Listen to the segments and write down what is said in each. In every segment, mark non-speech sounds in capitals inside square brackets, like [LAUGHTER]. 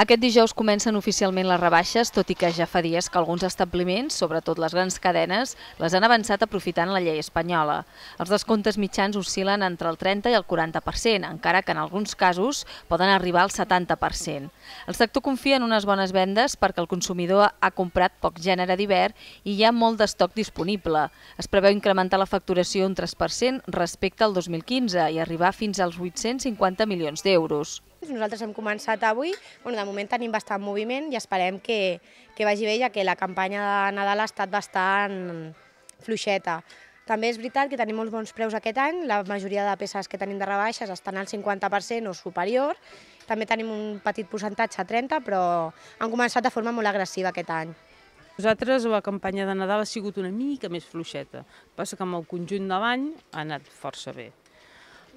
Aquest dijous comencen oficialment les rebaixes, tot i que ja fa dies que alguns establiments, sobretot les grans cadenes, les han avançat aprofitant la llei espanyola. Els descomptes mitjans oscil·len entre el 30 i el 40%, encara que en alguns casos poden arribar al 70%. El sector confia en unes bones vendes perquè el consumidor ha comprat poc gènere d'hivern i hi ha molt d'estoc disponible. Es preveu incrementar la facturació un 3% respecte al 2015 i arribar fins als 850 milions d'euros. Nosaltres hem començat avui, bueno, de moment tenim bastant moviment i esperem que, que vagi bé, ja que la campanya de Nadal ha estat bastant fluixeta. També és veritat que tenim molts bons preus aquest any, la majoria de peces que tenim de rebaixes estan al 50% o superior, també tenim un petit percentatge a 30, però han començat de forma molt agressiva aquest any. Nosaltres la campanya de Nadal ha sigut una mica més fluixeta, passa que amb el conjunt de l'any ha anat força bé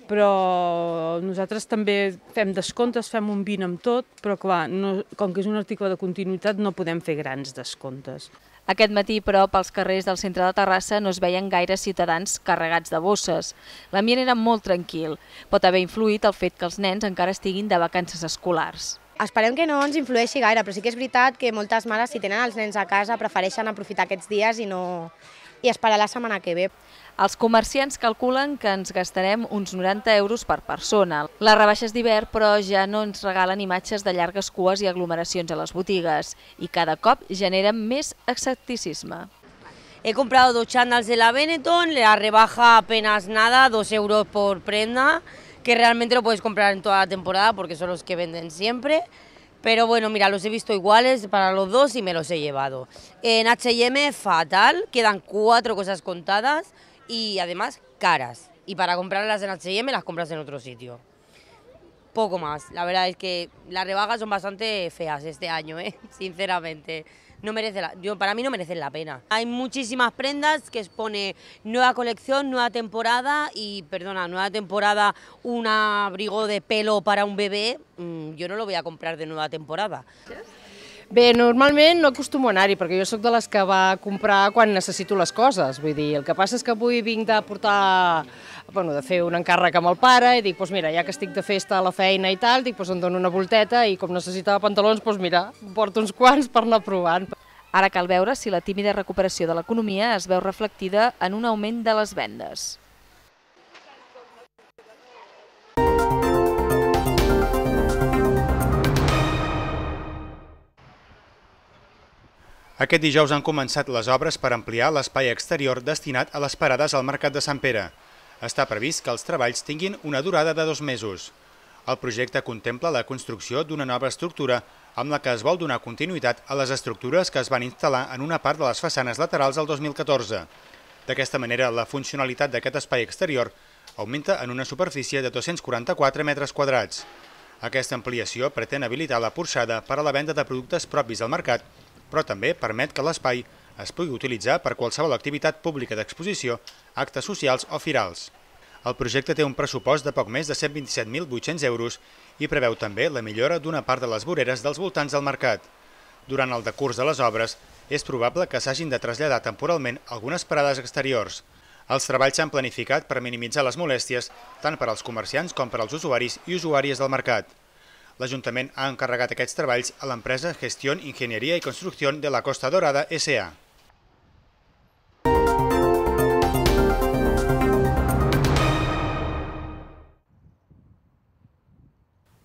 però nosaltres també fem descomptes, fem un 20 amb tot, però clar, no, com que és un article de continuïtat no podem fer grans descomptes. Aquest matí, però, pels carrers del centre de Terrassa no es veien gaire ciutadans carregats de bosses. L'ambient era molt tranquil. Pot haver influït el fet que els nens encara estiguin de vacances escolars. Esperem que no ens influeixi gaire, però sí que és veritat que moltes mares, si tenen els nens a casa, prefereixen aprofitar aquests dies i no i esperar la setmana que ve. Els comerciants calculen que ens gastarem uns 90 euros per persona. Les rebaixes d'hivern, però, ja no ens regalen imatges de llargues cues i aglomeracions a les botigues i cada cop generen més escepticisme. He comprado dos chándals de la Benetton, la rebaja apenas nada, 2 euros por prenda, que realmente lo puedes comprar en toda la temporada porque son los que venden siempre. Pero bueno, mira, los he visto iguales para los dos y me los he llevado. En H&M fatal, quedan cuatro cosas contadas, y además caras. Y para comprarlas en H&M las compras en otro sitio. Poco más. La verdad es que las rebajas son bastante feas este año, ¿eh? [LAUGHS] sinceramente. No merece yo, para mí no merecen la pena. Hay muchísimas prendas que expone nueva colección, nueva temporada y, perdona, nueva temporada, un abrigo de pelo para un bebé. Mm, yo no lo voy a comprar de nueva temporada. Bé, normalment no acostumo a anar-hi, perquè jo sóc de les que va comprar quan necessito les coses, vull dir, el que passa és que avui vinc de portar, bueno, de fer un encàrrec amb el pare, i dic, doncs pues mira, ja que estic de festa a la feina i tal, dic, doncs pues em dono una volteta, i com necessitava pantalons, doncs mira, porto uns quants per anar provant. Ara cal veure si la tímida recuperació de l'economia es veu reflectida en un augment de les vendes. Aquest dijous han començat les obres per ampliar l'espai exterior destinat a les parades al Mercat de Sant Pere. Està previst que els treballs tinguin una durada de dos mesos. El projecte contempla la construcció d'una nova estructura amb la que es vol donar continuïtat a les estructures que es van instal·lar en una part de les façanes laterals el 2014. D'aquesta manera, la funcionalitat d'aquest espai exterior augmenta en una superfície de 244 metres quadrats. Aquesta ampliació pretén habilitar la porxada per a la venda de productes propis al mercat però també permet que l'espai es pugui utilitzar per qualsevol activitat pública d'exposició, actes socials o firals. El projecte té un pressupost de poc més de 127.800 euros i preveu també la millora d'una part de les voreres dels voltants del mercat. Durant el decurs de les obres, és probable que s'hagin de traslladar temporalment algunes parades exteriors. Els treballs s'han planificat per minimitzar les molèsties tant per als comerciants com per als usuaris i usuàries del mercat. L'Ajuntament ha encarregat aquests treballs a l'empresa Gestión, Ingeniería y Construcción de la Costa Dorada S.A.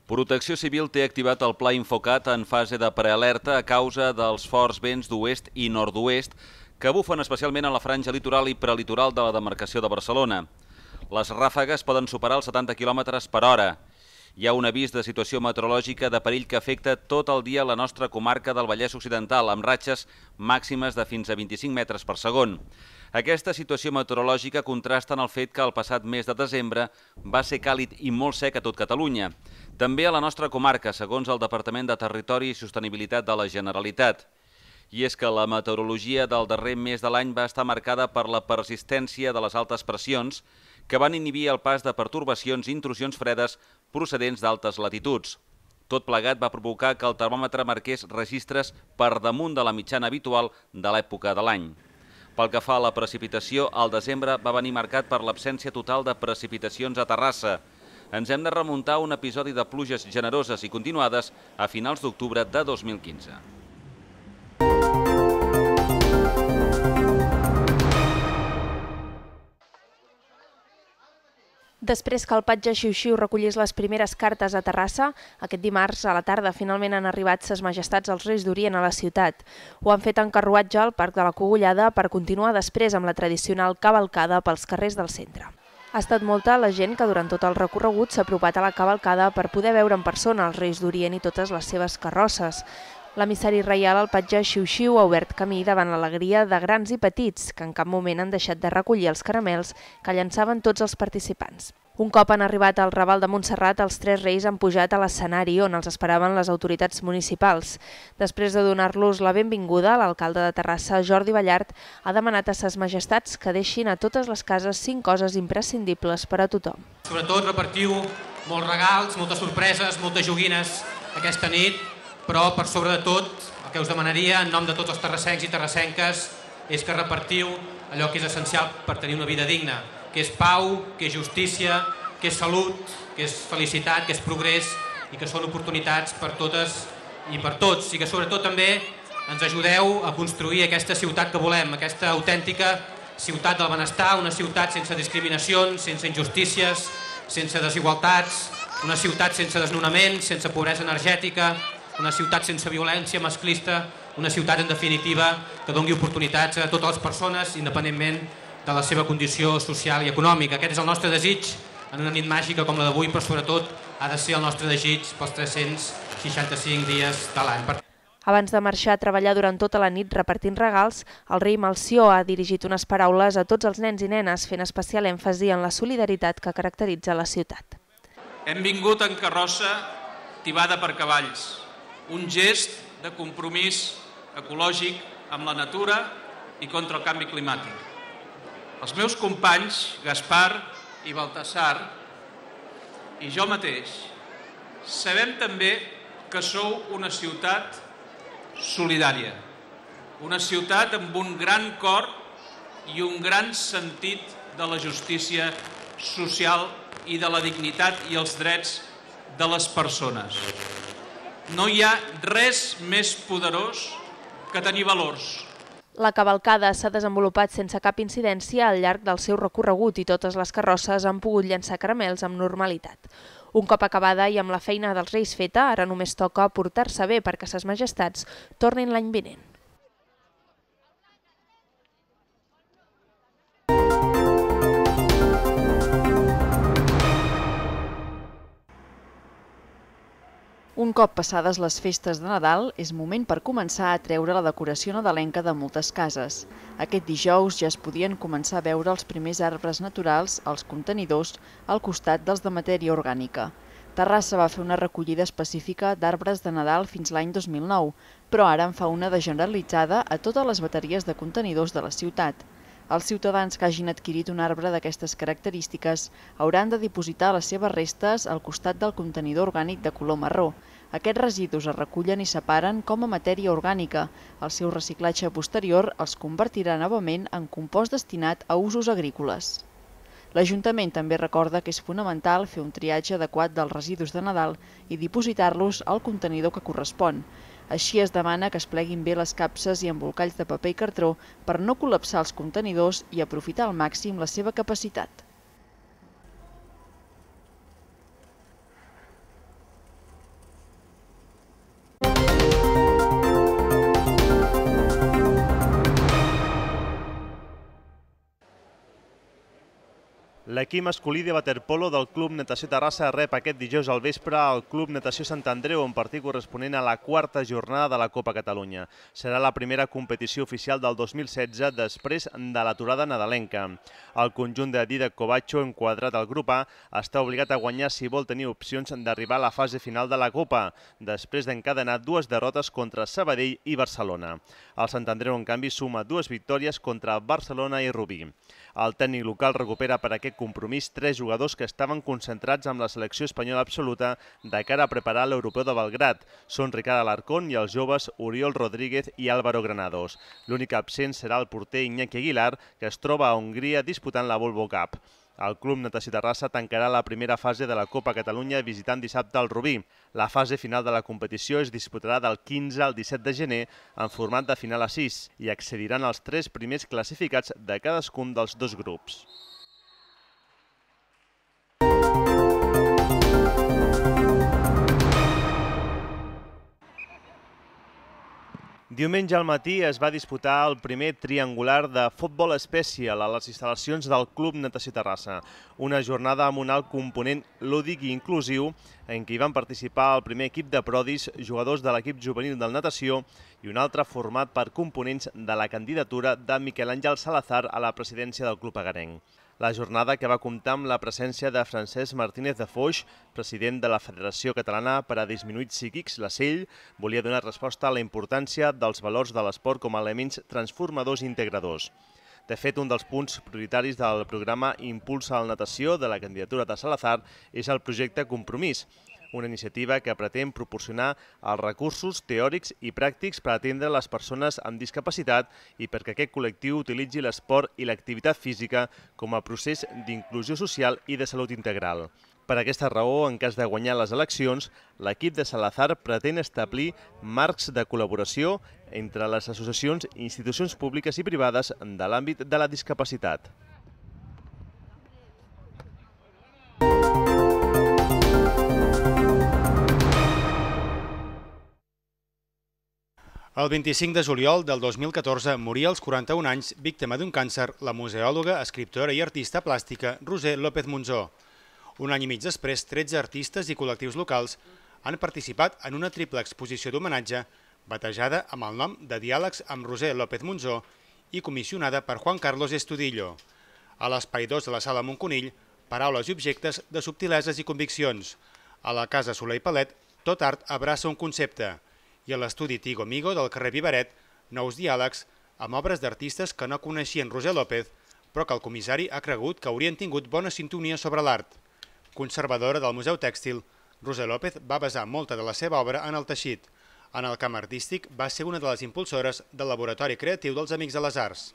Protecció Civil té activat el Pla Infocat en fase de prealerta a causa dels forts vents d'oest i nord-oest que bufen especialment a la franja litoral i prelitoral de la demarcació de Barcelona. Les ràfegues poden superar els 70 km per hora. Hi ha un avís de situació meteorològica de perill que afecta tot el dia la nostra comarca del Vallès Occidental, amb ratxes màximes de fins a 25 metres per segon. Aquesta situació meteorològica contrasta en el fet que el passat mes de desembre va ser càlid i molt sec a tot Catalunya. També a la nostra comarca, segons el Departament de Territori i Sostenibilitat de la Generalitat i és que la meteorologia del darrer mes de l'any va estar marcada per la persistència de les altes pressions que van inhibir el pas de pertorbacions i intrusions fredes procedents d'altes latituds. Tot plegat va provocar que el termòmetre marqués registres per damunt de la mitjana habitual de l'època de l'any. Pel que fa a la precipitació, el desembre va venir marcat per l'absència total de precipitacions a Terrassa. Ens hem de remuntar a un episodi de pluges generoses i continuades a finals d'octubre de 2015. Després que el patge Xiu-Xiu recollís les primeres cartes a Terrassa, aquest dimarts a la tarda finalment han arribat ses majestats els Reis d'Orient a la ciutat. Ho han fet en carruatge al Parc de la Cogullada per continuar després amb la tradicional cavalcada pels carrers del centre. Ha estat molta la gent que durant tot el recorregut s'ha apropat a la cavalcada per poder veure en persona els Reis d'Orient i totes les seves carrosses. L'emissari reial, el patge Xiu-Xiu, ha obert camí davant l'alegria de grans i petits, que en cap moment han deixat de recollir els caramels que llançaven tots els participants. Un cop han arribat al Raval de Montserrat, els tres reis han pujat a l'escenari on els esperaven les autoritats municipals. Després de donar-los la benvinguda, l'alcalde de Terrassa, Jordi Ballart, ha demanat a ses majestats que deixin a totes les cases cinc coses imprescindibles per a tothom. Sobretot repartiu molts regals, moltes sorpreses, moltes joguines aquesta nit però per sobre de tot el que us demanaria en nom de tots els terrassencs i terrassenques és que repartiu allò que és essencial per tenir una vida digna, que és pau, que és justícia, que és salut, que és felicitat, que és progrés i que són oportunitats per totes i per tots i que sobretot també ens ajudeu a construir aquesta ciutat que volem, aquesta autèntica ciutat del benestar, una ciutat sense discriminacions, sense injustícies, sense desigualtats, una ciutat sense desnonaments, sense pobresa energètica, una ciutat sense violència masclista, una ciutat en definitiva que doni oportunitats a totes les persones independentment de la seva condició social i econòmica. Aquest és el nostre desig en una nit màgica com la d'avui, però sobretot ha de ser el nostre desig pels 365 dies de l'any. Abans de marxar a treballar durant tota la nit repartint regals, el rei Malció ha dirigit unes paraules a tots els nens i nenes, fent especial èmfasi en la solidaritat que caracteritza la ciutat. Hem vingut en carrossa tibada per cavalls, un gest de compromís ecològic amb la natura i contra el canvi climàtic. Els meus companys, Gaspar i Baltasar, i jo mateix, sabem també que sou una ciutat solidària, una ciutat amb un gran cor i un gran sentit de la justícia social i de la dignitat i els drets de les persones. No hi ha res més poderós que tenir valors. La cavalcada s'ha desenvolupat sense cap incidència al llarg del seu recorregut i totes les carrosses han pogut llançar caramels amb normalitat. Un cop acabada i amb la feina dels Reis feta, ara només toca portar-se bé perquè ses majestats tornin l'any vinent. Un cop passades les festes de Nadal, és moment per començar a treure la decoració nadalenca de moltes cases. Aquest dijous ja es podien començar a veure els primers arbres naturals, els contenidors, al costat dels de matèria orgànica. Terrassa va fer una recollida específica d'arbres de Nadal fins l'any 2009, però ara en fa una de generalitzada a totes les bateries de contenidors de la ciutat. Els ciutadans que hagin adquirit un arbre d'aquestes característiques hauran de dipositar les seves restes al costat del contenidor orgànic de color marró. Aquests residus es recullen i separen com a matèria orgànica. El seu reciclatge posterior els convertirà novament en compost destinat a usos agrícoles. L'Ajuntament també recorda que és fonamental fer un triatge adequat dels residus de Nadal i dipositar-los al contenidor que correspon. Així es demana que es pleguin bé les capses i embolcalls de paper i cartró per no col·lapsar els contenidors i aprofitar al màxim la seva capacitat. L'equip masculí de waterpolo del Club Natació Terrassa rep aquest dijous al vespre al Club Natació Sant Andreu en partit corresponent a la quarta jornada de la Copa Catalunya. Serà la primera competició oficial del 2016 després de l'aturada nadalenca. El conjunt de Didac Covacho, enquadrat al grup A, està obligat a guanyar si vol tenir opcions d'arribar a la fase final de la Copa, després d'encadenar dues derrotes contra Sabadell i Barcelona. El Sant Andreu, en canvi, suma dues victòries contra Barcelona i Rubí. El tècnic local recupera per aquest compromís tres jugadors que estaven concentrats amb la selecció espanyola absoluta de cara a preparar l'europeu de Belgrat. Són Ricard Alarcón i els joves Oriol Rodríguez i Álvaro Granados. L'únic absent serà el porter Iñaki Aguilar, que es troba a Hongria disputant la Volvo Cup. El Club Natació Terrassa tancarà la primera fase de la Copa Catalunya visitant dissabte el Rubí. La fase final de la competició es disputarà del 15 al 17 de gener en format de final a 6 i accediran els tres primers classificats de cadascun dels dos grups. Diumenge al matí es va disputar el primer triangular de futbol especial a les instal·lacions del Club Natació Terrassa, una jornada amb un alt component lúdic i inclusiu en què hi van participar el primer equip de prodis, jugadors de l'equip juvenil del Natació i un altre format per components de la candidatura de Miquel Àngel Salazar a la presidència del Club Agarenc. La jornada que va comptar amb la presència de Francesc Martínez de Foix, president de la Federació Catalana per a Disminuïts Psíquics, la CELL, volia donar resposta a la importància dels valors de l'esport com a elements transformadors i integradors. De fet, un dels punts prioritaris del programa Impulsa la Natació de la candidatura de Salazar és el projecte Compromís, una iniciativa que pretén proporcionar els recursos teòrics i pràctics per atendre les persones amb discapacitat i perquè aquest col·lectiu utilitzi l'esport i l'activitat física com a procés d'inclusió social i de salut integral. Per aquesta raó, en cas de guanyar les eleccions, l'equip de Salazar pretén establir marcs de col·laboració entre les associacions i institucions públiques i privades de l'àmbit de la discapacitat. El 25 de juliol del 2014 moria als 41 anys, víctima d'un càncer, la museòloga, escriptora i artista plàstica Roser López Monzó. Un any i mig després, 13 artistes i col·lectius locals han participat en una triple exposició d'homenatge batejada amb el nom de Diàlegs amb Roser López Monzó i comissionada per Juan Carlos Estudillo. A l'espai 2 de la sala Montconill, paraules i objectes de subtileses i conviccions. A la Casa Soler i Palet, tot art abraça un concepte – i a l'estudi Tigo Migo del carrer Vivaret, nous diàlegs amb obres d'artistes que no coneixien Roser López, però que el comissari ha cregut que haurien tingut bona sintonia sobre l'art. Conservadora del Museu Tèxtil, Roser López va basar molta de la seva obra en el teixit. En el camp artístic va ser una de les impulsores del Laboratori Creatiu dels Amics de les Arts.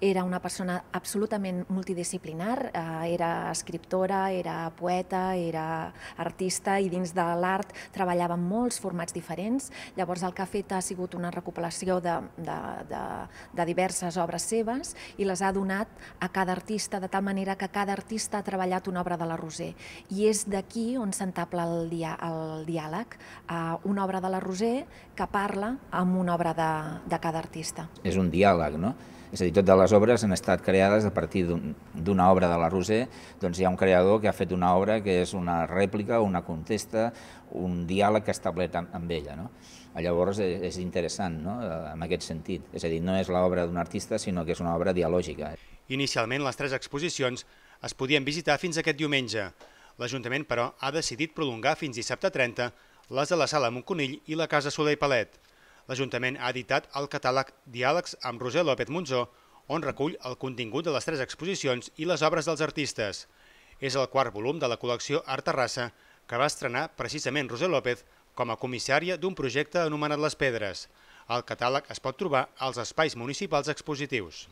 Era una persona absolutament multidisciplinar, eh, era escriptora, era poeta, era artista i dins de l'art treballava en molts formats diferents. Llavors el que ha fet ha sigut una recopilació de, de, de, de diverses obres seves i les ha donat a cada artista de tal manera que cada artista ha treballat una obra de la Roser. I és d'aquí on s'entapla el, dia, el diàleg, una obra de la Roser que parla amb una obra de, de cada artista. És un diàleg, no? És a dir, totes les obres han estat creades a partir d'una obra de la Roser, doncs hi ha un creador que ha fet una obra que és una rèplica, una contesta, un diàleg que establert amb ella. No? Llavors eh, és interessant no? Eh, en aquest sentit, és a dir, no és l'obra d'un artista, sinó que és una obra dialògica. Inicialment les tres exposicions es podien visitar fins aquest diumenge. L'Ajuntament, però, ha decidit prolongar fins dissabte 30 les de la Sala Montconill i la Casa Soler i Palet l'Ajuntament ha editat el catàleg Diàlegs amb Roser López Monzó, on recull el contingut de les tres exposicions i les obres dels artistes. És el quart volum de la col·lecció Art Terrassa, que va estrenar precisament Roser López com a comissària d'un projecte anomenat Les Pedres. El catàleg es pot trobar als espais municipals expositius.